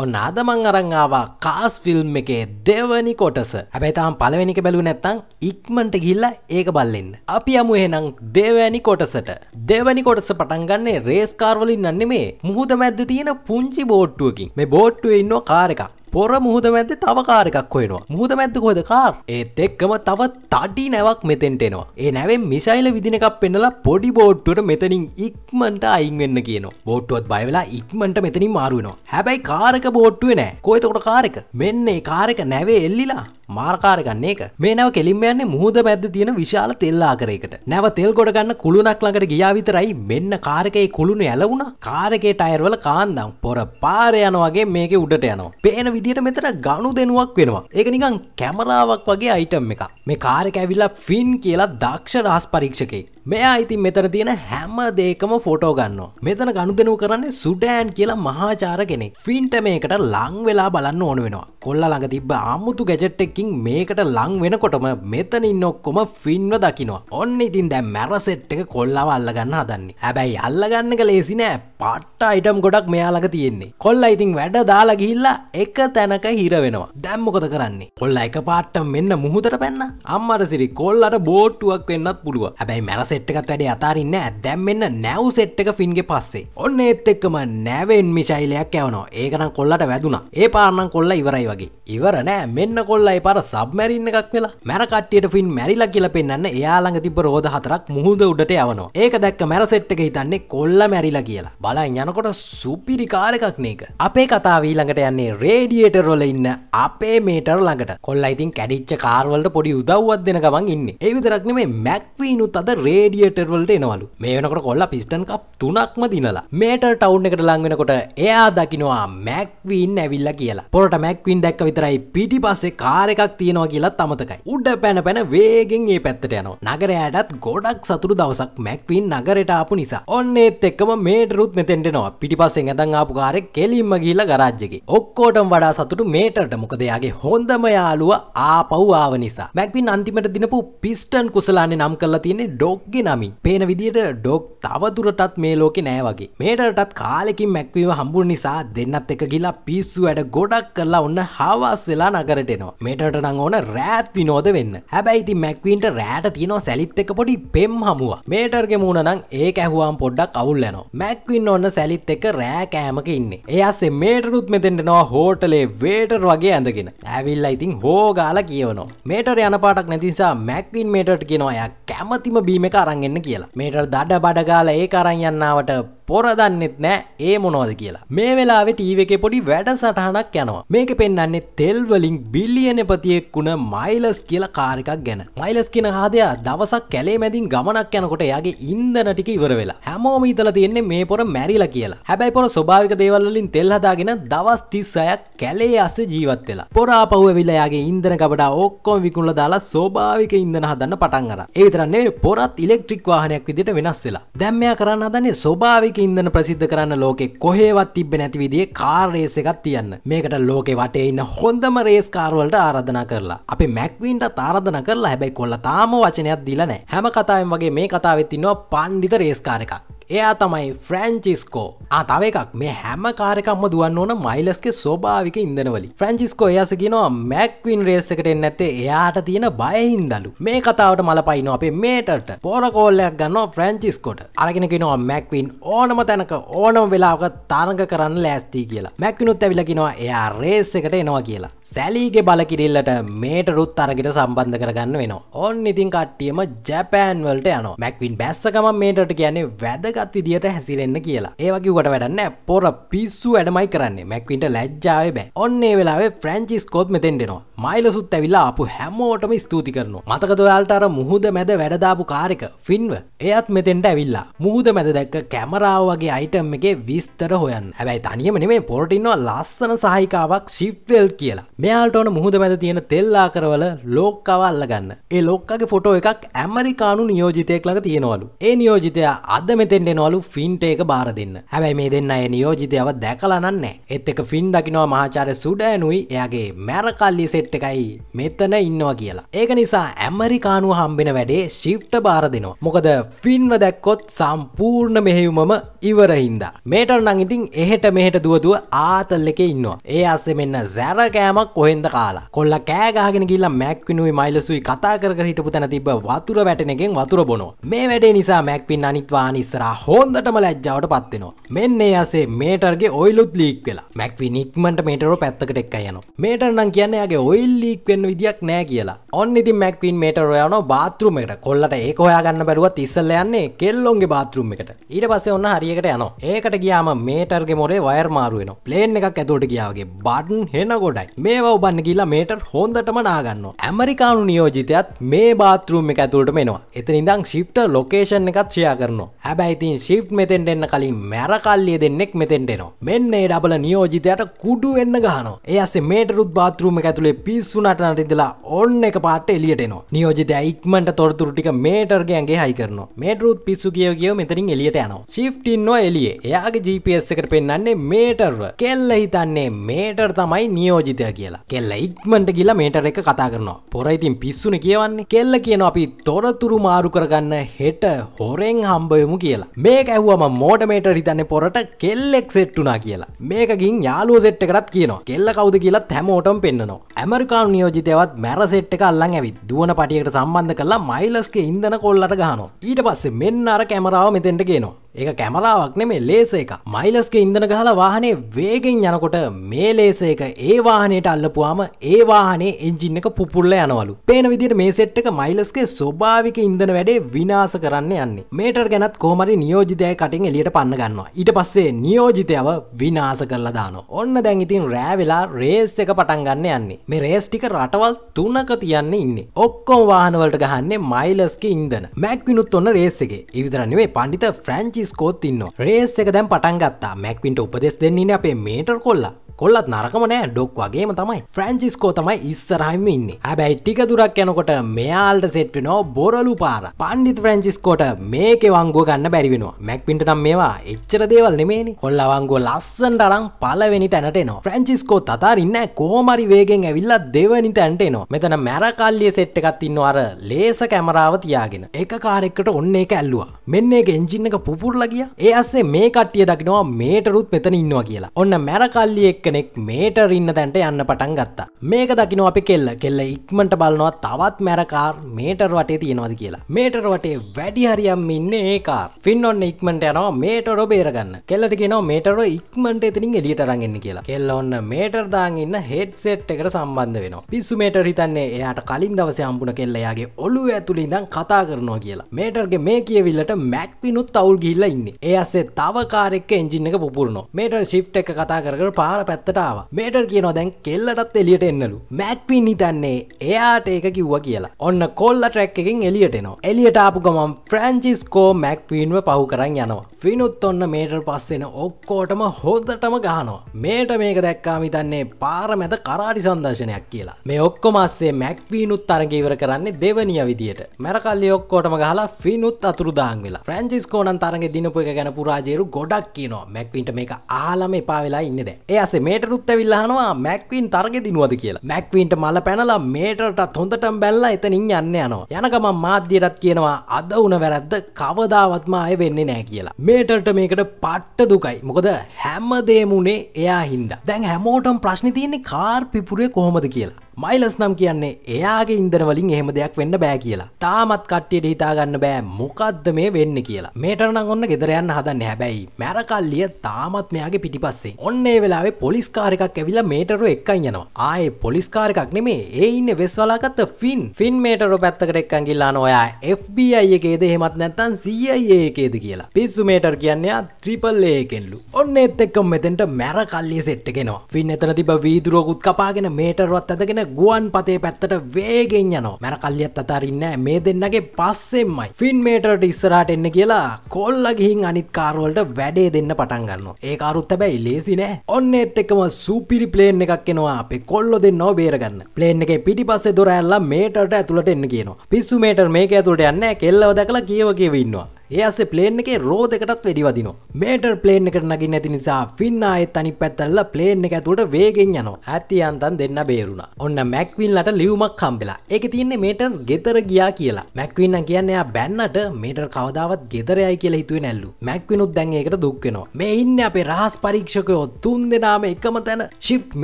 ඔන්න අදමං අරංආවා කාස් ෆිල්ම් එකේ දෙවනි කොටස හැබැතාම් පලවෙනික බැලු නැත්තං ඉක්මට ගිල්ල ඒක බල්ලෙන් අපි අමු එහෙනම් දෙවැනි කොටසට දෙවැනි කොටස පටන්ගන්නේ රේස්කාර්වලින් නන්නෙ මේ මුහද මැද්ද තියෙන පුංචි බෝට්ටුවකින් මේ බෝට්ටුව ඉන්න කාර එකක් පොර මුහද මැද තව කාරකක් හොයනවා මුහද මැද්ද කොද කාර් ඒත් එක්කම තව තඩි නැවක් මෙතෙන්ට එනවා ඒ නැවෙන් මිසයිල විදිනකක් පෙන්නලා පොඩි බෝට්ටුවට මෙතනින් ඉක්මට අයින් වෙන්න කියන බෝට්ටුවත් බයවෙලා ඉක්මට මෙතනින් මාරුවෙනවා හැබැයි කාරක බෝට්ටුවේ නෑ කොයිතකොට කාරක මෙන්න කාරක නැවේ එල්ලිලා මාර්කාරගන්නේ එක මේ නැව කෙලින්ම යන්නේ මුහුද මැද්ද තියෙන විශාල තෙල් ආකරයකට නැව තෙල් ගොඩ ගන්න කුළුණක් ළඟට ගියා විතරයි මෙන්න කාරකේ කුළුණ ඇලවුණා කාරකේ ටයර් වල කාන්දම් පොර පාර යනවා වගේ මේකේ උඩට යනවා පේන විදියට මෙතන ගනුදෙනුවක් වෙනවා ඒක නිකන් කැමරාවක් වගේ අයිටම් එකක් මේ කාරක ඇවිල්ලා ෆින් කියලා දක්ෂ රහස් පරීක්ෂකෙක් මෙයා ඉතින් මෙතන තියෙන හැම දෙයකම ෆොටෝ ගන්නවා මෙතන ගනුදෙනුව කරන්නේ සුඩෑන් කියලා මහාචාර කෙනෙක් ෆින්ට මේකට ලං වෙලා බලන්න ඕන වෙනවා කොල්ලා ළඟ තිබ්බ අමුතු ගැජට් එක එකකින් මේකට ලං වෙනකොටම මෙතනින් ඔක්කොම ෆින්ව දකිනවා ඔන්න ඉතින් දැ මැරසෙට් එක කොල්ලාව අල්ලගන්න හදන්නේ හැබැයි අල්ලගන්න එක ලේසිනෑ පට්ට අයිටම් ගොඩක් මෙයාලක තියෙන්නේ කොල්ලා ඉතින් වැඩ දාලා ගිහිල්ලා එක තැනක හිර වෙනවා දැම්මොකද කරන්නේ කොල්ලා එක පාට්ට මෙන්න මුහතට පැන්න අම්මර සිරි කොල්ලට බෝට්ටුවක් වෙන්නත් පුළුව හැබැයි මැරසෙට්කත් වැඩේ අතාරන්න දැම්මන්න නැව් සෙට්ක ෆින්ගේ පස්සේ ඔන්න ඒත් එක්කම නැවෙන් මිශයිලයක් ඇවනවා ඒකනම් කොල්ලට වැදුනා ඒ පාරනම් කොල්ලා ඉවරයි වගේ ඉවර නෑ මෙන්න කොල්ලා එපා පාර සබ්මැරින්න එකක් වෙලා මැර කට්ටියට ෆින් මැරිලා කියලා පෙන්වන්න එයා ළඟ තිබ්බ රෝද හතරක් මුහුද උඩට යවනවා. ඒක දැක්ක මැර සෙට් එක හිතන්නේ කොල්ල මැරිලා කියලා. බලන් යනකොට සුපිරි කාර් එකක් නේක. අපේ කතාව ඊළඟට යන්නේ රේඩියේටර් වල ඉන්න අපේ මේටර් ළඟට. කොල්ලා ඉතින් කැඩිච්ච කාර් වලට පොඩි උදව්වක් දෙන ගමන් ඉන්නේ. ඒ විතරක් නෙමෙයි මැක්වීනුත් අද රේඩියේටර් වලට එනවලු. මේ වෙනකොට කොල්ලා පිස්ටන් කප් තුනක්ම දිනලා මේටර් ටවුන් එකට ලං වෙනකොට එයා දකිනවා මැක්වීන් ඇවිල්ලා කියලා. පොරට මැක්වීන් දැක්ක විතරයි පිටිපස්සේ කාර් පාර එකක් තියෙනවා කියලත් අමතකයි උඩ පැන පැන වේගෙන් ඒ පැත්තට යනවා නගරයටත් ගොඩක් සතුරු දවසක් මැක්වින් නගරයට ආපු නිසා ඔන්න ඒත් එක්කම මේටරුත් මෙතෙන්ටෙනවා පිටිපස්සෙන් ඇඳන් ආපු කාරෙ කෙලින්ම ගිහිල්ලා ගරාජ්ජකේ ඔක්කොටම වඩා සතුටු මේටරට මොකද එයාගේ හොඳම යාළුව ආපව් ආව නිසා මැක්වින් අන්තිමට දිනපු පිස්ටන් කුසලානේ නම් කරලා තියෙන්නේ ඩොග්ගේ නමින් පේන විදියට ඩොග් තවදුරටත් මේ ලෝකේ නෑ වගේ මේටරටත් කාලෙකින් මැක්වීව හම්බුන නිසා දෙන්නත් එක ගිලා පිස්සු වැඩ ගොඩක් කරලා ඔන්න හාවාස් වෙලා නගරට එනවා මේට ටට නං ඕන රෑත් විනෝද වෙන්න හැබැයිති මැක්වීන්ට රෑට තියෙනවා සැලිත් එක පොඩි පෙම් හමුව මේටර්ග මුණ නම් ඒ ඇහුවාම් පොඩ්ඩක් අවුල්ලනවා මැක්වින් ඔන්න සැලිත් එක රෑ කෑමක ඉන්න එයාසේ මේටරුත් මෙතෙන්ටනවා හෝටලේ වේටර් වගේ ඇඳගෙන ඇවිල්ලා ඉතින් හෝගාල කියවනවා මේටර යන පාටක් නැතිසා මැක්වින් මේටට කියනවාය කැමතිම බීම එක අරන්ගන්න කියලා මේටර් දඩ බඩගාල ඒ කරන් යන්නාවට පොර දන්නෙත් නෑ ඒ මොනවද කියලා. මේ වෙලාවේ ටීව එක පොඩි වැඩ සටහනක් යනවා. මේක පෙන්න්නේ තෙල්වලින් බිල්ලියනපතියෙක් වුණ මයිලස් කියලා කාරකක් ගැන. මයිලස් කියන හදයා දවසක් කැලේ මැදින් ගමනක් යනකොට යාගේ ඉන්දන ටික ඉවර වෙලා. හැමෝම හිතලා තියෙන්නේ මේ පොර මැරිලා කියලා. හැබැයි පොර ස්වභාවික දේවල් වලින් තෙල් හදාගෙන දවස් 36ක් කැලේ අස්සේ ජීවත් වෙලා. පොර ආපහු ඇවිල්ලා යාගේ ඉන්දන කබඩා ඔක්කොම විකුණලා දාලා ස්වභාවික ඉන්දන හදන්න පටන් අරන්. ඒ විතරක් නෙවෙයි පොරත් ඉලෙක්ට්‍රික් වාහනයක් විදිහට වෙනස් වෙලා. දැන් මෙයා කරන්න හදන්නේ ස්වභාවික ඉන්දන ප්‍රසිද්ධ කරන්න ලෝකෙ කොහේවත් තිබ නැති විදිේ කාර්රේස එකත් තියන්න මේකට ලෝකෙ වටේ ඉන්න හොඳම රේස් කාර්වලට ආරධන කරලා අපි මැක්වීන්ට තාරධන කරලා හැබැයි කොල්ල තාම වචනයක් දිලනෑ හැම කතාවෙන් වගේ මේ කතාවෙත්තින්නවා පණ්ඩිත රේස්කාරකක් එයා තමයි ෆ්‍රැන්චිස්කෝ තව එකක් මේ හැම කාරකම්ම දුවන්න ඕන මයිලස්ගේ ස්වභාවික ඉදනවලි ෆ්‍රැන්චිස්කෝ එයාස කියෙනවා මැක්වින් රේස් එකට එන්නඇත්තේ එයාට තියෙන බයහින්දලු මේ කතාවට මලපයින අපේ මේටට පෝරකෝල්ලයක් ගන්න ෆ්‍රැන්චිස්කොට අරගෙන කෙනවා මැක්වින් ඕනම තැනක ඕනම වෙලාක තරග කරන්න ලෑස්තිී කියලා මැක්විනුත් ඇවිලකිෙනවා එයා රේස් එකට එනවා කියලා සැලීගේ බලකිරල්ලට මේට රුත් අරගට සම්බන්ධ කරගන්න වෙනවා ඔන්න ඉතින් කට්ටියම ජැපෑන්වලට යන මැක්වින් බැස්සකම මේටට කියන්නේ වැදග වැදගත් විදිහට හැසිරෙන්න කියලා ඒවකිවට වැඩන්න පොර පිස්සු වැඩමයි කරන්නේ මැක්වින්ට ලැජ්ජාව බෑ ඔන්නේ වෙලාවේ ෆ්‍රංචිස් කොත් මෙතෙන්ටෙනවා මයිලසුත් ඇවිල්ලා අපපු හැමෝටම ස්තුති කරනවා මතකතුයාල්ට අර මුහුද මැද වැඩදාපු කාරෙක ෆින්ව එයත් මෙතෙන්ට ඇවිල්ලා මුහුද මැද දැක්ක කැමරාව වගේ අයිටම් එකේ විස්තර හොයන් හැබැයි තනියම නෙමේ පොරටින්නවා ලස්සන සහහිකාවක් ශිප්වල් කියලා මෙයාල්ට ඕන මුහුද මැද තියෙන තෙල්ලා කරවල ලෝක්කවල්ල ගන්න ඒ ලෝක්කගේ ෆොටෝ එකක් ඇමරිකානු නියෝජිතයක් ළඟ තියෙනවලු ඒ නියෝජිතයා අද මෙතෙන්ට එනවලු ෆින්ට එක බාර දෙන්න හැබැයි මේ දෙන්න අය නියෝජිතයව දැකලනන්නේ එත් එක ෆින් දකිනවා මහාචාරය සුඩෑනුයි එයාගේ මැරකල්ලි සෙට් එකයි මෙතන ඉන්නවා කියලා ඒක නිසා ඇමරිකානුව හම්බෙන වැඩේ ශිප්ට බාර දෙනවා මොකද ෆින්ව දැක්කොත් සම්පූර්ණ මෙහෙවුමම ඉවරහින්දා මේට නං ඉතින් එහෙට මෙහෙට දුවදුව ආතල් එක ඉන්නවා ඒ අස්සේ මෙන්න සැර කෑමක් කොහෙන්ද කාලා කොල්ල කෑගාගෙන කියලා මැක්විනුයි මයිලසුයි කතා කර හිටපු තැන තිබ වතුර වැටෙනගෙන් වතුර බොනෝ මේ වැඩේ නිසා මැක්පින් අනිත්වා නිස්සරා වෙලා හොන්දටම ලැජ්ජාවට පත්වෙනවා මෙන්නේ අසේ මේටර්ගේ ඔයිලුත් ලීක් වෙලා මැක්වි නික්මට මේටරෝ පැත්තකට එක් අයන මේටර නම් කියන්නේ ගේ ඔයිල් ලීක් වෙන්න විදික් නෑ කියලා ඔන්න ඉති මැක්වින් මේටරෝ යන බාතරුමකට කොල්ලට ඒ හොයාගන්න බැරුවත් ඉස්සල්ල යන්නේ කෙල්ලොන්ගේ බාතරුම් එකට ඊට පස්සේ ඔන්න හරියකට යනවා ඒකට ගියාම මේටර්ගේ මොරේ වයර් මාරුවෙන ප්ලේන් එකක් ඇතුවට ගියාවගේ බඩන් හෙන ගොඩයි මේවා ඔබන්න කියලා මේටර් හොන්දටම නාගන්න ඇමරිකානු නියෝජිතයත් මේ බාතරුම් එක ඇතුළට මෙනවා එතනිදං ශිප්ට ලොකේෂන් එකත් ෂයා කරනවා හැබැයි ඉතින් ශිප් මෙතෙන්ට එන්න කලින් මැරකල්ලිය දෙන්නෙක් මෙතෙන්ටෙනවා මෙන්න ඒ ඩබල නියෝජිතයට කුඩු වෙන්න ගහනවා ඒ අස්සේ මේටරුත් බාත්රූම එක ඇතුලේ පිස්සුනට නටිදලා ඔන්න එක පාට එළියට එනවා නියෝජිතයා ඉක්මනට තොරතුරු ටික මේටර්ගේ ඇඟේ හයි කරනවා මේටරුත් පිස්සු කියව කියව මෙතනින් එළියට යනවා ශිප්ට් ඉන්නවා එළියේ එයාගේ GPS එකට පෙන්වන්නේ මේටර්ව කෙල්ල හිතන්නේ මේටර් තමයි නියෝජිතය කියලා කෙල්ල ඉක්මනට ගිහලා මේටර් එක කතා කරනවා පොර ඉතින් පිස්සුනේ කියවන්නේ කෙල්ල කියන අපි තොරතුරු මාරු කරගන්න හෙට හොරෙන් හම්බයමු කියලා මේ ඇහුවම මෝටමේට හිතන්න පොරට කෙල්ලෙක් සෙට්ටුනා කියලා මේකින් යාලුව සෙට් එකටත් කියනවා කෙල්ල කවුද කියලා හැමෝටම් පෙන්න්නනවා ඇමරිකාන් නියෝජිතයවත් මැර සෙට් එක අල්ලන් ඇවිත් දුවන පටියට සම්බන්ධ කලා මයිලස්ගේ ඉන්දන කොල්ලට ගහනවා ඊට පස්සේ මෙන්න අර කැමරාව මෙතෙන්ට කියනවා ඒක කැමරාවක් නෙමේ ලේස එක මයිලස්ක ඉඳන ගහලා වාහනේ වේගෙන් යනකොට මේ ලේස එක ඒ වාහනයට අල්ලපුවාම ඒ වාහනේ එන්ජින් එක පුපුල්ල යනවලු පේන විදිහට මේ සෙට් එක මයිලස්ගේ ස්වභාවික ඉන්ධන වැඩේ විනාශ කරන්න යන්නේ මේටර් ගැනත් කොහමරි නියෝජිතයයි කටින් එළියට පන්න ගන්නවා ඊට පස්සේ නියෝජිතයව විනාශ කරලා දානවා ඔන්න දැන් ඉතින් රෑ වෙලා රේස් එක පටන් ගන්න යන්නේ මේ රේස් ටික රටවල් තුනක තියන්න ඉන්නේ ඔක්කොම වාහනවලට ගහන්නේ මයිලස්ගේ ඉන්ධන මැක් විනුත් ඔන්න රේස් එකේ ඒ විතරක් නෙමෙයි පඬිත ෆ්‍රැන්චි ස්කෝත් ඉන්න රේස් එක දැන් පටන් ගත්තා මැක්වින්ට උපදෙස් දෙන්නේ අපේ මේටර් කොල්ලා කොල්ලත් නරකම නෑ ඩොක් වගේම තමයි ෆ්‍රැන්චිස්කෝ තමයි ඉස්සරහම ඉන්න හැබැයි ටික දුරක් යනකොට මෙයාල්ට සෙට්වෙනෝ බොරලු පාර පණ්ඩිත් ෆ්‍රැන්චිස්කෝට මේක වංගුව ගන්න බැරිවෙනවා මැක්පින්ට නම් මේවා එච්චර දේවල් නෙමේනි කොල්ල වංගුව ලස්සන්ට අරං පලවෙනි තැනටනවා ෆ්‍රැන්චිස්කෝ තතාරන්න කෝමරි වේගෙන් ඇවිල්ලා දෙවනි තැන්ටේනවා මෙතන මැරකල්ලිය සෙට් එකත් ඉන්න අර ලේස කැමරාව තියාගෙන එක කාරෙක්කට ඔන්න එක ඇල්ලවා මෙන්න එක එංජින්න එක පුපුරලා ගිය ඒ අස්සේ මේ කට්ටිය දකිනවා මේටරුත් මෙතන ඉන්නවා කියලා ඔන්න මැරකල්ලිය එක්ක කෙනෙක් මේටර් ඉන්න තැන්ට යන්න පටන් ගත්තා මේක දකින අපි කෙල්ල කෙල්ල ඉක්මට බලනවා තවත් මැරකාර් මේටර් වටේ තියෙනවද කියලා මේටර් වටේ වැඩි හරියම් ඉන්න ඒකාර් ෆින් ඔන්න ඉක්මට යනවා මේටරෝ බේරගන්න කෙල්ලට කියෙනවා මේටරෝ ඉක්මට එතිනින් එලියට රඟන්න කියලා කෙල්ල ඔන්න මේටර් දාන් ඉන්න හෙඩ් සෙට් එකට සම්බන්ධ වෙන පිස්සු මේටර් හිතන්නේ එයාට කලින් දවස හම්පුන කෙල්ලයාගේ ඔලු ඇතුළින් දන් කතා කරනවා කියලා මේටර්ගේ මේ කියවිල්ලට මැක්විනුත් අවුල් ගිල්ල ඉන්න ඒ අසේ තවකාරෙක් එංජින්න එක පුරනවා මේට ශිප් එක කතා කර පාර පැත් පැත්තටාව මේට කියනවා දැන් කෙල්ලටත් එලියට එන්නලු මැක්වින් හිතන්නේ එයාට ඒක කිව්ව කියලා ඔන්න කොල්ල ට්‍රැක් එකින් එලියටනවා එලියට ආපු ගමන් ෆ්‍රන්චිස්කෝ මැක්වීන්ව පහු කරන්න යනවා ෆිනුත් ඔන්න මේට පස්සෙන ඔක්කෝටම හොදටම ගහනවා මේට මේක දැක්කාමිතන්නේ පාර මැද කරාටි සන්දර්ශනයක් කියලා මේ ඔක්කොමස්සේ මැක්වීනුත් තරගීවර කරන්නේ දෙවනිය විදියට මැරකල්ලි ඔක්කෝටම ගහලා ෆිනුත් අතුරුදාන් වෙලා ෆ්‍රන්චිස්කෝනන් තරග දිනපු එක ගැන පුරාජේරු ගොඩක් කියනවා මැක්වින්ට මේක ආලම එපා වෙලා ඉන්නද එයසේ මේටරුත් ඇවිල්ලානවා මැක්වීන් තර්ග දිනුවද කියලා මැක්වීන්ට මල පැනලා මේටරටත් හොඳටම් බැල්ලා එතනින් යන්න යනවා යනකම මාධ්‍යයටත් කියනවා අද උන වැරද්ද කවදාවත්ම අය වෙන්නේ නෑ කියලා මේටට මේකට පට්ට දුකයි මොකද හැම්ම දේමුණේ එයා හින්දා දැන් හැමෝටම් ප්‍රශ්නි තියන්නේ කාර් පිපුරේ කොහොමද කියලා මයිලස් නම් කියන්නේ එයාගේ ඉන්දනවලින් එහෙම දෙයක් වෙන්න බෑ කියලා තාමත් කට්ටියට හිතාගන්න බෑ මොකක්ද මේ වෙන්න කියලා මේටනම් ඔන්න ගෙදරයන්න හදන්න හැබැයි මැරකල්ලිය තාමත් මෙයාගේ පිටිපස්සේ ඔන්න ඒ වෙලාවේ පොලිස්කාර එකක් ඇවිල්ලා මේටරු එක්කන් යනවා ආයේ පොලිස්කාර එකක් නෙමේ ඒ ඉන්න වෙස්වලාගත්ත ෆින් ෆින් මේටරු පැත්තකට එක්කන් ගිල්ලාන ඔයා FBI එකේද එහෙමත් නැත්තම් CIA එකේද කියලා පිස්සු මේටර් කියන්නේ ත්‍රිපල් A එකෙන්ලු ඔන්න ඒත් එක්කම මෙතෙන්ට මැරකල්ලිය සෙට් එකෙනවා ෆින් එතන තිබ වීදුරුවකුත් කපාගෙන මේටරුවත් ඇදගෙන ගුවන් පතේ පැත්තට වේගෙන් යනවා මැර කල්ලියත් අතාරන්න මේ දෙන්නගේ පස්සෙම්මයි ෆින්මේටට ඉස්සරට එන්න කියලා කොල්ල ගිහින් අනිත් කාරවලට වැඩේ දෙන්න පටන්ගන්න ඒකාරුත් හැබැයි ලේසි නෑ ඔන්න එත් එකම සූපිරි ප්ලේන් එකක් එෙනවා අපි කොල්ලො දෙන්නව බේරගන්න ප්ලේන් එක පිටි පස්සේ දොර ඇල්ලා මේටට ඇතුළට එන්න කියනවා පිස්සු මේටර් මේක ඇතුළට යන්න කෙල්ලව දැකලා කියව කියවඉන්නවා ඒ අසේ ප්ලේන් එකේ රෝ දෙකටත් වැඩි වදිනවා. මේටර් ප්ලේන් එකට නගින්න ඇති නිසා ෆින් ආයෙත් අනිත් පැත්තටලා ප්ලේන් එක ඇතුළට වේගෙන් යනවා. ඇති යන්තම් දෙන්න බේරුණා. ඔන්න මැක්වින්ලට ලියුමක් හම්බෙලා. ඒකේ තියෙන්නේ මේටර් ගෙදර ගියා කියලා. මැක්වින් නම් කියන්නේ එයා බැන්නට මේටර් කවදාවත් ගෙදර යයි කියලා හිතුවේ නැල්ලු. මැක්විනුත් දැන් ඒකට දුක් වෙනවා. මේ ඉන්නේ අපේ රහස් පරීක්ෂකයෝ තුන් දෙනාම එකම තැන ශිප්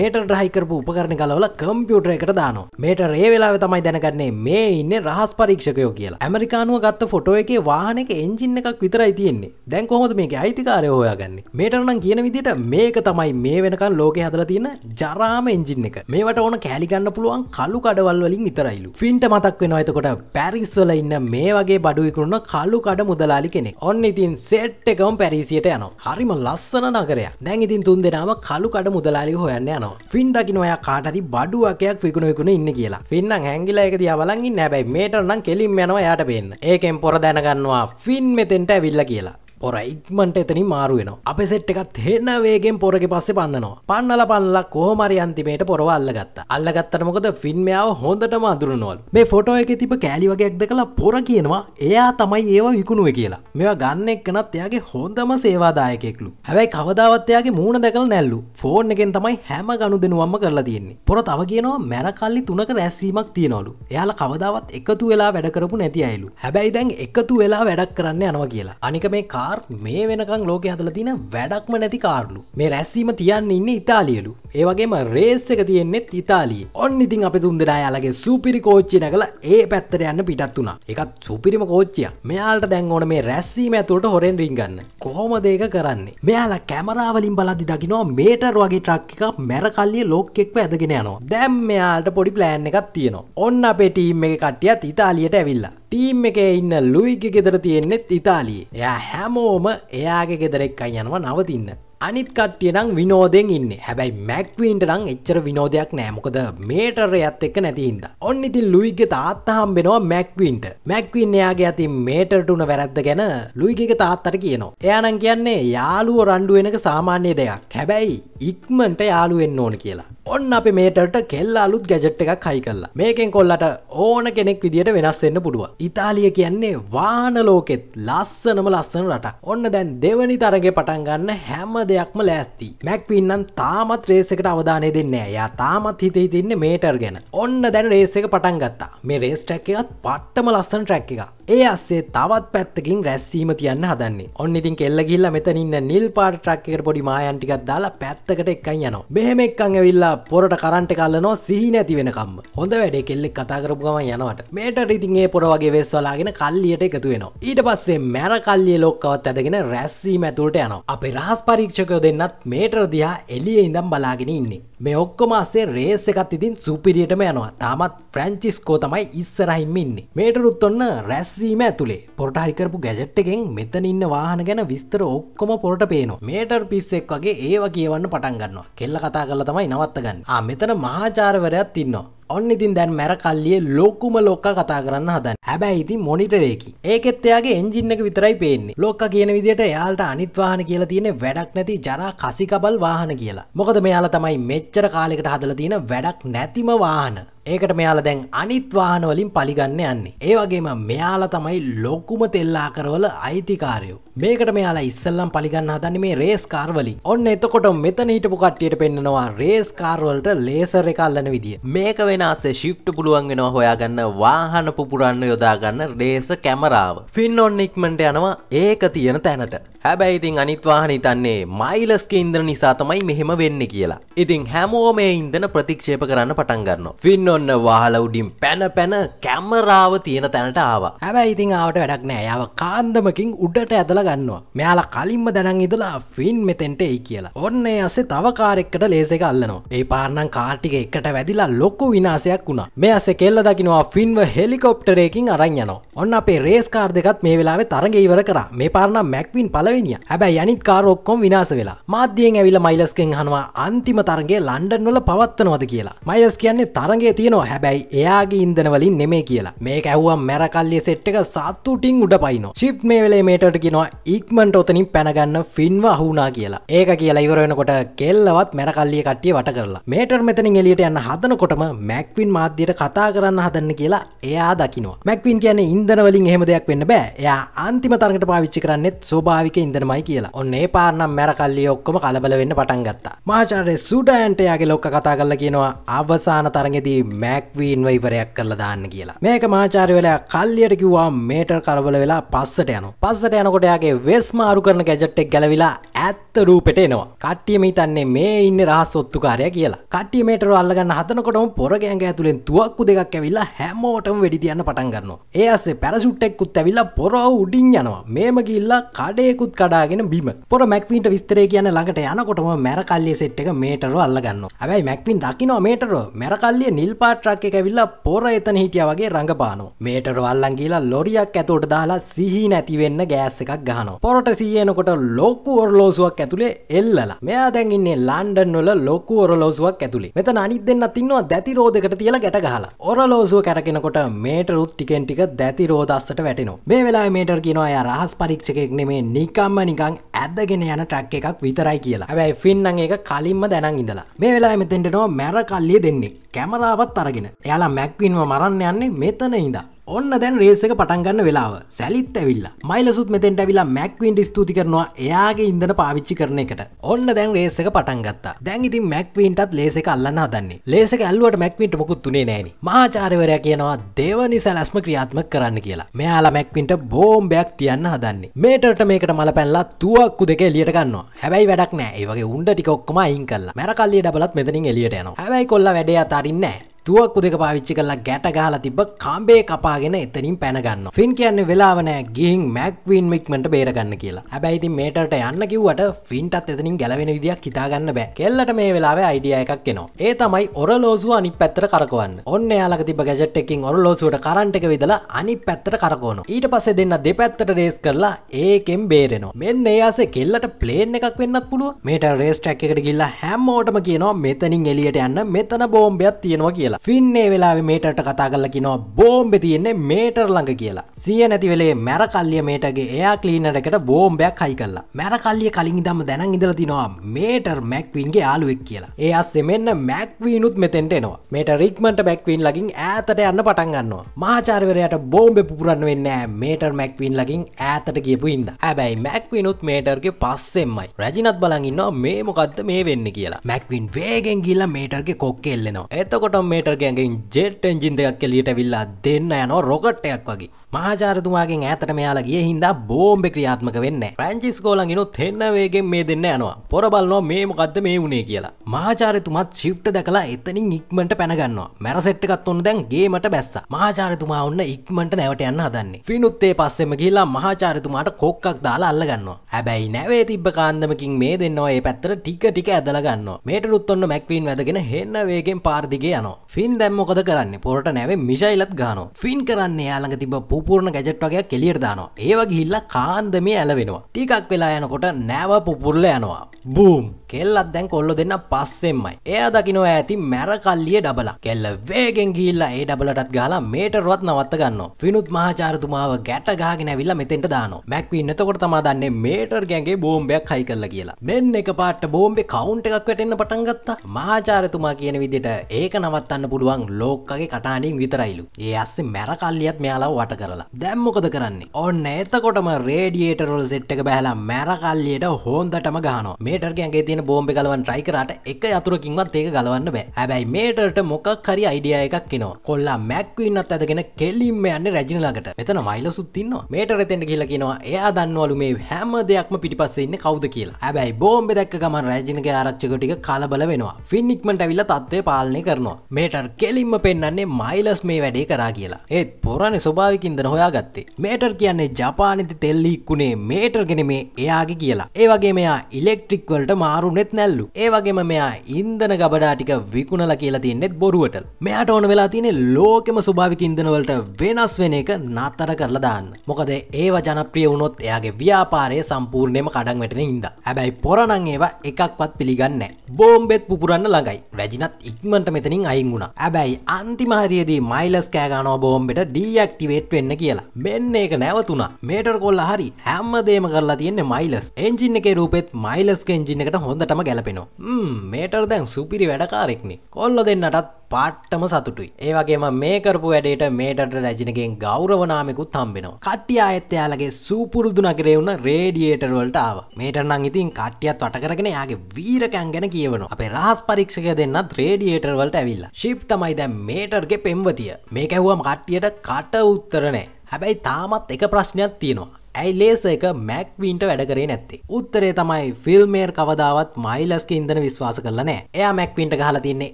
මේටර් ඩ්‍රයි කරපු උපකරණ ගලවලා කම්පියුටර් එකට දානවා. මේටර් ඒ වෙලාවේ තමයි දැනගන්නේ මේ ඉන්නේ රහස් පරීක්ෂකයෝ කියලා. ඇමරිකානුව ගත්ත ෆොටෝ එකේ වාහනේක එන්ජින් එන්ජින් එකක් විතරයි තියෙන්නේ දැන් කොහොමද මේක අයිතිකාරය හොයාගන්නේ මේටනම් කියන විදිට මේක තමයි මේ වෙනකන් ලෝක හදලා තියෙන ජරාම එන්ජින් එක මේවට ඕන කෑලිගන්න පුළුවන් කලු කඩවල් වලින් විතරයිලු ෆින්ට මතක් වෙනවා එතකොට පැරිස්වල ඉන්න මේ වගේ බඩුවිකරුණ කලු කඩ මුදලාලි කෙනෙක් ඔන්න ඉතින් සෙට් එකම පැරිසියට යනවා හරිම ලස්සන නගරයක් දැන් ඉතින් තුන් දෙනාම කලු කඩ මුදලාලි හොයන්න යනවා ෆින් දකින්න ඔයා කාටරි බඩුවකයක් විකුණ විකුණ ඉන්න කියලා ෆින්නම් හැංගිලා එක දිහා බලන් ඉන්න හැබැයි මේටනම් කෙලින්ම යනවා එයාට පේන්න ඒකෙන් පොර දැනගන්නවා ෆින් ඉතින් මෙතෙන්ට ඇවිල්ල කියලා පොර ඉක්මට එතනි මාරුවෙනවා අප සෙට් එකත් හෙන්න වේගෙන් පොරග පස්සේ පන්නනවා පන්නල පන්නල කොහමරි අන්තිමේට පොරව අල්ලගත්ත අල්ලගත්තට මොකද ෆිල්ම්යාව හොඳටම අදුරනොල් මේ ෆොටෝ එක තිබ කෑලි වගේක් දෙකලා පොර කියනවා එයා තමයි ඒවා විකුණුව කියලා මෙවා ගන්න එක්කනත් එයාගේ හොඳම සේවාදායකෙක්ලු හැබැයි කවදාවත්යාගේ මූුණ දැකල නැල්ලු ෆෝන් එකෙන් තමයි හැම ගණු දෙනුවම්ම කරලා තියෙන්නේ පොර තව කියනවා මැරකල්ලි තුනක රැස්සීමක් තියෙනවලු එයාල කවදාවත් එකතු වෙලා වැඩකරපු නැති අයලු හැබැයි දැන් එකතු වෙලා වැඩක් කරන්න යනවා කියලා අනික මේ කා කාර් මේ වෙනකං ලෝක හදල තින වැඩක්ම නැති කාරලු මේ රැස්සීම තියන්න ඉන්න ඉතාලියලු ඒවගේම රේස් එක තියෙන්නෙත් ඉතාලී ඔන්න ඉතින් අප තුන්දෙනා යාලගේ සුපිරි කෝච්චි නැකල ඒ පැත්තර යන්න පිටත් වුණා එකත් සුපිරිම කෝච්චිය මෙයාට දැන් ඕන මේ රැස්සීම ඇතුළට හොරෙන් රිංගන්න කොහොම දේක කරන්නේ මෙයාලා කැමරාවලින් බලදි දකිනවා මේටර් වගේ ට්‍රක් එකක් මැර කල්ලිය ලෝකෙක්ව ඇදගෙන යනවා දැම් මෙයාට පොඩි ප්ලෑන් එකක් තියෙනවා ඔන්න අපේ ටීම් එක කට්ටියත් ඉතාලියට ඇවිල්ලා ටීම් එක ඉන්න ලුයික ගෙදර තියෙන්නෙත් ඉතාලියේ. එයා හැමෝම එයාගේ ගෙදරෙක් අයි යනවා නවතින්න. අනිත් කට්ටියනම් විනෝදෙන් ඉන්න හැබැයි මැක්වීන්ට නම් එච්චර විනෝදයක් නෑමොකද මේටර් ඇත් එක් නැතින්ද. ඔන්න ඉතින් ලුයිග තාත්තහම් වෙනවා මැක්වීන්ට මැක්වීන් එයාගේ ඇති මේටර්ටුන වැරැද්ද ගැන ලුයිගක තාත්තර කියනවා. එයානම් කියන්නේ යාලුව රණ්ඩුවෙනක සාමාන්‍ය දෙයක් හැබැයි ඉක්මට යාලුවෙන්න ඕන කියලා. ඔන්න අපි මේටට කෙල්ල අලුත් ගැජට් එකක් හයි කරලා මේකෙන් කොල්ලට ඕන කෙනෙක් විදිට වෙනස් වෙන්න පුළුව ඉතාලිය කියන්නේ වාන ලෝකෙත් ලස්සනම ලස්සන රටක් ඔන්න දැන් දෙවනි තරගේ පටන් ගන්න හැම දෙයක්ම ලෑස්ති මැක් පින්නම් තාමත් රේසකට අවධානය දෙන්න යා තාමත් හිතේ තින්නේ මේටර් ගැන ඔන්න දැන් රේස එක පටන් ගත්තා මේ රේස් ටැක් එකත් පට්ටම ලස්සන ට්‍රැක් එක ඒ අස්සේ තවත් පැත්තකින් රැස්සීම තියන්න හදන්නේ ඔන්න ඉතින් කෙල්ල ගිල්ලා මෙතනින්න නිල් පාට ට්‍රක් එකට පොඩි මායන් ටිකක් දාලා පැත්තකට එක්කන් යනවා මෙහෙම එක්කන් ඇවිල්ලා පොරට කරන්ට කල්ලනවා සිහින ඇති වෙනකම් හොඳ වැඩ කෙල්ලෙක් කතාකරපු ගම යනවට මේට රිතින්ගේ පොර වගේ වෙස්වලාගෙන කල්ලියට එකතු වෙනවා ඊට පස්සේ මැර කල්ලිය ලොක්කවත් ඇදගෙන රැස්සීම ඇතුළට යනවා අපේ රහස් පරීක්ෂකයෝ දෙන්නත් මේටර දිහා එලිය ඉඳම් බලාගෙන ඉන්නේ මේ ඔක්කොම අස්සේ රේස් එකත් ඉතින් සුපිරියටම යනවා තාමත් ෆ්‍රැන්චිස්කෝ තමයි ඉස්සරහින්ම ඉන්නේ මේටරුත් ඔන්න රැස්සීම ඇතුළේ පොට හරිකරපු ගැජට් එකෙන් මෙතන ඉන්න වාහන ගැන විස්තර ඔක්කොම පොට පේනවා මේටර් පිස්සෙක් වගේ ඒවා කියවන්න පටන් ගන්නවා කෙල්ල කතා කරලා තමයි නවත්ත ගන්න ආ මෙතන මහාචාරවරයක් ඉන්නවා ඔන්න ඉතින් දැන් මැර කල්ලිය ලොකුම ලොක්ක කතා කරන්න හදන් හැබැයි ඉතින් මොනිටරේකි ඒකෙත් එයාගේ එන්ජින් එක විතරයි පේන්නේ ලොක්ක කියන විදිහට එයාලට අනිත් වාහන කියලා තියෙන වැඩක් නැති ජරා කසිකබල් වාහන කියලා මොකද මෙයාලා තමයි මෙච්චර කාලෙකට හදලා තියෙන වැඩක් නැතිම වාහන ඒකට මෙයාල දැන් අනිත්වාහනවලින් පලිගන්න යන්නේ. ඒවගේම මෙයාල තමයි ලොක්කුම තෙල්ලා කරවල අයිතිකාරයෝ. මේකට මෙයාලා ඉස්සල්ලම් පලිගන්න හදන්න මේ රේස් කාර්වලින් ඔන්න එතකොට මෙතන හිටපු කට්ටියට පෙන්නවා රේස් කාර්වලට ලේසර් එකල්ලන විදිිය මේක වෙනස්සේ ශිප්ට පුළුවන් වෙනවා හොයාගන්න වාහන පුපුරන්න යොදාගන්න රේස කැමරාව ෆින් ඔන්න ඉක්මට යනවා ඒක තියෙන තැනට හැබැයි ඉතින් අනිත්වාහන තන්නේ මයිලස්ක ඉන්ද්‍ර නිසා තමයි මෙහෙම වෙන්න කියලා ඉතින් හැමෝ මේ ඉන්දන ප්‍රතික්ෂේප කරන්න පටන්ගන්න ෆින්න ඔන්න වාහල උඩින් පැන පැන කැමරාව තියෙන තැනට ආවා හැබැයි ඉතින් ආවට වැඩක් නෑ යාව කාන්දමකින් උඩට ඇදල ගන්නවා මෙයාලා කලින්ම දැනන් ඉදලා ෆින් මෙතෙන්ට එයි කියලා ඔන්න ඇසේ තව කාරෙක්කට ලේසක අල්ලනවා ඒ පාරනම් කාටික එකට වැදිලා ලොකු විනාසයක් වුණා මේ ඇසේ කෙල්ල දකිනවා ෆින්ව හෙලිකොප්ටරයකින් අරන් යනවා ඔන්න අපේ රේස් කාර් දෙකත් මේ වෙලාවේ තරඟ ඉවර කරා මේ පාරනම් මැක්වින් පළවෙනියා හැබැයි අනිත් කාර් ඔක්කොම විනාශ වෙලා මාධ්‍යයෙන් ඇවිල්ලා මයිලස්ගෙන් අහනවා අන්තිම තරඟය ලන්ඩන් වල පවත්වනවද කියලා මයිලස් කියන්නේ තරඟයේ තියෙනවා හැබැයි එයාගේ ඉන්දනවලින් නෙමේ කියලා මේ ඇහුවම් මැරකල්ලිය සෙට් එක සත්තුටින් උඩ පයින ශිප් මේ වෙලේ මේටට කියෙනවා ඉක්මට ඔතනින් පැනගන්න ෆින්ව හුනා කියලා ඒක කියලා ඉවරෙනකොට කෙල්ලවත් මැරකල්ලිය කට්ටිය වට කරලා මේටර් මෙතනින් එලියට යන්න හදනකොටම මැක්වින් මාධ්‍යයට කතා කරන්න හදන්න කියලා එයා දකිනවා මැක්වින් කියන ඉන්දනවලින් එහෙම දෙයක් වෙන්න බෑ එයා අන්තිම තරගට පාවිච්චි කරන්නෙත් ස්වභාවික ඉදනමයි කියලා ඔන්න ඒ පාරනම් මැරකල්ලිය ඔක්කොම කලබල වෙන්න පටන් ගත්තා මාචාරය සුඩෑන්ටයාගේ ලොක්ක කතා කරලා කියනවා අවසාන තරගෙදී මැක්වීන් වයිවරයක් කරලා දාන්න කියලා මේක මාචාරවෙලා කල්ලියට කිව්වා මේටර් කරබල වෙලා පස්සට යන පස්සට යනකොටයාගේ වෙස් මාරු කරන ගැජට්ටෙක් ගැලවිලා ඇත්ත රූපෙට එනවා කට්ටිය මීතන්නේ මේ ඉන්න රහස් ඔත්තුකාරය කියලා කට්ටිය මේටර අල්ලගන්න හතනකොටම පොරගෑන්ග ඇතුළෙන් තුවක්කු දෙකක් ඇවිල්ලා හැමෝටම වැඩි තියන්න පටන් ගන්නවා ඒ අස්සේ පැරසුට්ටෙක්කුත් ඇවිල්ලා පොරව උඩින් යනවා මේම ගිල්ලා කඩයකුත් කඩාගෙන බිම පොර මැක්වීන්ට විස්තරේ කියන ළඟට යනකොටම මැර කල්ලිය සෙට් එක මේටරෝ අල්ලගන්න හැබැයි මැක්වින් දකිනවා මේටරෝ මැර කල්ලිය නිල්ප ටිප්පා ට්‍රක් එක ඇවිල්ලා පොර එතන හිටියා වගේ රඟපානවා. මේටර වල්ලන් ගිහලා ලොරියක් ඇතුලට දාලා සිහි නැති වෙන්න ගෑස් එකක් ගහනවා. පොරට සීයනකොට ලොකු ඔරලෝසුවක් ඇතුලේ එල්ලලා. මෙයා දැන් ඉන්නේ ලන්ඩන් වල ලොකු ඔරලෝසුවක් ඇතුලේ. මෙතන අනිත් දෙන්නත් ඉන්නවා දැති රෝදයකට තියලා ගැට ගහලා. ඔරලෝසුව කැරකෙනකොට මේටරුත් ටිකෙන් ටික දැති රෝදස්සට වැටෙනවා. මේ වෙලාවේ මේටර් කියනවා එයා රහස් පරීක්ෂකෙක් නෙමේ නිකම්ම නිකන් ඇදගෙන යන ට්‍රක් එකක් විතරයි කියලා. හැබැයි ෆින් නම් ඒක කලින්ම දැනන් ඉඳලා. මේ වෙලාවේ මෙතෙන්ට එනවා මැර කල්ලිය දෙන්නේ. කැමරාවත් තවත් අරගෙන එයාලා මැක්වින්ව මරන්න යන්නේ මෙතන ඉඳා ඔන්න දැන් රේසක පටන්ගන්න වෙලාව සැලිත් ඇවිල්ලා මයිලසුත් මෙතෙන්ට ඇවිලා මැක්වින්ට ස්තුති කරනවා එයාගේ ඉදන පාවිච්චි කරන එකට ඔන්න දැන් රේසක පටන්ගත්තා දැන් ඉතින් මැක්වින්ටත් ලේසක අල්ලන්න හදන්නේ ලේසක ඇල්ලුවට මැක්වින්ට මොකුත් තුනේ නෑනි මාචාරවරයා කියනවා දෙවනි සැලස්ම ක්‍රියාත්ම කරන්න කියලා මෙයාලා මැක්වින්ට බෝම්බයක් තියන්න හදන්නේ මේටට මේකට මල පැල්ලා තුවක්කු දෙක එලියට ගන්නවා හැබැයි වැඩක් නෑ ඒවගේ උන්ඩ ටික ඔක්කොම අයින් කල්ලා මැරකල්ලිය ඩබලත් මෙතනින් එලියට යනවා හැබැයි කොල්ලා වැඩේ අතාරින්නෑ තුවක්කු දෙක පාවිච්චි කල්ලා ගැට ගහලා තිබ කාම්බේ කපාගෙන එතනින් පැනගන්න ෆින් කියන්නේ වෙලාවනෑ ගිහින් මැක්වීන් මික්මට බේරගන්න කියලා හැබැයිති මේටට යන්න කිව්වට ෆින්ටත් එතනින් ගැලවෙන විදික් හිතාගන්න බෑ කෙල්ලට මේ වෙලාවේ අයිඩිය එකක් එනවා ඒ තමයි ඔරලෝසුව අනි පැත්තර කරකවන්න ඔන්න යාලක තිබ ගැට් එකින් ඔරලෝසුවට කරන්ට එක විදලා අනි පැත්තර කරකෝන ඊට පස්සේ දෙන්න දෙපැත්තට රේස් කරලා ඒකෙන් බේරෙනවා මෙන්න ඒයාසේ කෙල්ලට ප්ලේන් එකක් වෙන්නත් පුළුව මේට රේස්ටැක් එකට ගිල්ලා හැම්මෝටම කියනවා මෙතනින් එලියට යන්න මෙතන බෝම්බයක් තියෙනවා කියලා කියලා ෆින්නේ වෙලාව මේටට කතා කල්ල කිනවා බෝම්බෙ තියෙන්නේ මේටර් ළඟ කියලා සිය නැතිවෙලේ මැර කල්ලිය මේටගේ එයා කලීනට එකට බෝම්බයක් හයි කල්ලා මැර කල්ලිය කලින් දම දැනන් ඉඳල තිනවා මේටර් මැක්වින්ගේ යාලුවෙක් කියලා ඒ අස්සේ මෙන්න මැක්වීනුත් මෙතෙන්ට එනවා මේට රික්මට බැක්වීන් ලගින් ඈතට යන්න පටන්ගන්නවා මාචාර්වරයට බෝම්බෙ පුරන්න වෙන්න මේටර් මැක්වින් ලකින් ඇතට කියපු ඉන්න හැබැයි මැක්විනුත් මේටර්ගේ පස්සෙම්මයි රජිනත් බලගන්න මේ මොකක්ද මේ වෙන්න කියලා මැක්වින් වේගෙන් ගිල්ල මේටර්ගේ කොක්කෙල්ලෙනවා එතකොට මේ ෆයිටර් ගෑන්ගෙන් ජෙට් එන්ජින් දෙයක් එලියට විල්ලා දෙන්න යනවා රොකට්ටයක් වගේ මහාචාරතුමාගෙන් ඇතට මෙයාලා ගිය හින්දා බෝම්බෙ ක්‍රියාත්මක වෙන්න ප්‍රංචිස් කෝලගිනුත් හෙන්න වේගෙන් මේ දෙන්න යනවා පොරබල්නවා මේ මොකක්ද මේ වුණේ කියලා මහාචාරතුමත් ශිප්ට දැකලා එතනින් ඉක්මට පැනගන්නවා මැරසෙට් එකත් ඔන්න දැන් ගේමට බැස්ස මහාචාරතුමා ඔන්න ඉක්මට නැවට යන්න හදන්නේ ෆිනුත් ඒ පස්සෙම ගිහිලා මහාචාරතුමාට කොක්කක් දාලා අල්ලගන්නවා හැබැයි නැවේ තිබ්බ කාන්දමකින් මේ දෙන්නවා ඒ පැත්තට ටික ටික ඇදලා ගන්නවා මේටරුත් ඔන්න මැක්වීන් වැදගෙන හෙන්න වේගෙන් පාර දිගේ යනවා ෆින් දැන් මොකද කරන්නේ පොරට නැවේ මිෂයිලත් ගහනවා ෆින් කරන්නේ යාළඟ තිබ්බ පොප් පුරන ගැජට්වගේ කෙලියට දානවා ඒව ගිහිල්ල කාන්දම ඇලවෙනවා ටිකක් වෙලා යනකොට නෑව පුපුරල යනවා බූම් කෙල්ලත් දැන් කොල්ල දෙන්න පස්සෙම්මයි එයා දකිනවා ඇති මැර කල්ලිය ඩබලා කෙල්ල වේගෙන් ගිල්ලා ඒ ඩබලටත් ගාලා මේටරුවත් නවත්ත ගන්න ෆිනුත් මහාචාරතුමාව ගැට ගාගෙන ඇවිල්ලා මෙතෙන්ට දානවා මැක්වීන් එතකොට තමා දන්නේ මේටර් ගැන්ගේ බෝම්බයක් හයි කරලා කියලා මෙන්න එක පාට බෝම්බෙ කවුන්ට එකක් වැටෙන්න පටන් ගත්තා මහාචාරතුමා කියන විදිට ඒක නවත්තන්න පුළුවන් ලෝක්කගේ කටානින් විතරයිලු ඒ අස්සේ මැර කල්ලියත් මෙයාලා වට කර කරලා දැම්මොකද කරන්නේ ඔන්න එතකොටම රේඩියේටරොල් සෙට් එක බැහලා මැරකල්ලියට හෝන්දටම ගහනවා මේටර්ගගේ තියෙන බෝම්බ ගලවන් ට්‍රයි කරට එක අතුරකින්වත් ඒක ගලවන්න බෑ හැබැයි මේටට මොකක් හරි අයිඩිය එකක් කෙනවා කොල්ලා මැක්වන්නත් ඇදගෙන කෙලින්ම යන්න රැජිනලකට මෙතන මයිලසුත්තින්න මේටරතෙන්ට කියලා කියෙනවා එයා දන්නවලු මේ හැම දෙයක්ම පිටිපස්සෙන්න කවද කියලා හැබැයි බෝම්බ දැක් ගමන් රැජිනගේ ආරච්චකටික කලබල වෙනවා ෆින්නික්මට ඇවිල්ල තත්ත්වය පාලනය කරනවා මේටර් කෙලින්ම පෙන්න්නේ මයිලස් මේ වැඩේ කරා කියලා ඒත් පොරණ ස්වභාවිකින්ද මෙතන හොයාගත්තේ මේටර් කියන්නේ ජපානිති තෙල්ලික්කුණේ මේටර් ගෙනෙමේ එයාගේ කියලා ඒවගේ මෙයා ඉලෙක්ට්‍රික්වලට මාරුනෙත් නැල්ලු ඒවගේම මෙයා ඉන්දන ගබඩා ටික විකුණලා කියලා තියන්නෙත් බොරුවට මෙයාට ඕන වෙලා තියෙන ලෝකෙම ස්වභාවික ඉන්දනවලට වෙනස් වෙන එක නත්තර කරලා දාන්න මොකද ඒවා ජනප්‍රිය වුණොත් එයාගේ ව්‍යාපාරය සම්පූර්ණයම කඩන් වැටෙන ඉඳ හැබැයි පොරණං ඒවා එකක්වත් පිළිගන්න බෝම්බෙත් පුපුරන්න ළඟයි රැජිනත් ඉක්මට මෙතනින් අයින් වුණා හැබැයි අන්තිමහරියේදී මයිලස් කෑගනවා බෝම්බෙට ඩීඇක්ටිවේට් වෙන වෙන්න කියලා මෙන්න ඒක නැවතුනා මේටර් කොල්ල හරි හැම්ම දේම කරලා තියෙන්නේ මයිලස් එන්ජින් එකේ රූපෙත් මයිලස් කෙන්ජින් එකට හොඳටම ගැලපෙනවා මේටර් දැන් සුපිරි වැඩකාරෙක්නේ කොල්ල දෙන්නටත් පාට්ටම සතුටුයි ඒවගේම මේ කරපු වැඩේට මේටට රැජිනගෙන් ගෞරවනාමෙකුත් හම්බෙනවා කට්ටිය අඇත් එයාලගේ සූපුරුදු නගරෙවුන රේඩියේටර්වලට ආව මේටනම් ඉතින් කට්ටියත් වටකරගෙන යාගේ වීරකැන් ගැන කියවන අපේ රහස් පරීක්ෂක දෙන්නත් රේඩියේටර්වලට ඇවිල්ලා ශිප් තමයි දැ මේටර්ගේ පෙම්වතිය මේ ඇහුවම කට්ටියට කට උත්තර නෑ හැබැයි තාමත් එක ප්‍රශ්නයක් තියෙනවා ඇයි ලේස එක මැක්වීන්ට වැඩ කරේ නැත්තේ උත්තරේ තමයි ෆිල්මේර් කවදාවත් මයිලස්ක ඉදන විශ්වාස කරලා නෑ එයා මැක්වින්ට ගහලා තින්නේ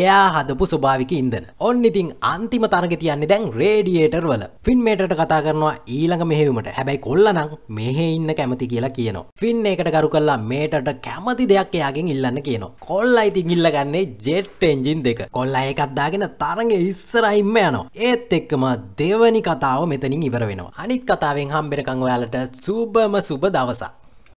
එයා හදපු ස්වභාවික ඉදන ඔන්න ඉතින් අන්තිම තරග තියන්නේ දැන් රේඩියේටර් වල ෆින්මේටට කතා කරනවා ඊළඟ මෙහෙවීමට හැබැයි කොල්ලනම් මෙහෙ ඉන්න කැමති කියලා කියනවා ෆින් එකට කරු කරලා මේටට කැමති දෙයක් එයාගෙන් ඉල්ලන්න කියනවා කොල්ලා ඉතින් ඉල්ලගන්නේ ජෙට් එන්ජින් දෙක කොල්ලා ඒකත්දාගෙන තරගේ ඉස්සරයිම්ම යනවා ඒත් එක්කම දෙවනි කතාව මෙතනින් ඉවර වෙනවා අනිත් කතාවෙන් හම්බෙනකං ඔයාලට ඔබට සුබම සුබ දවසක්.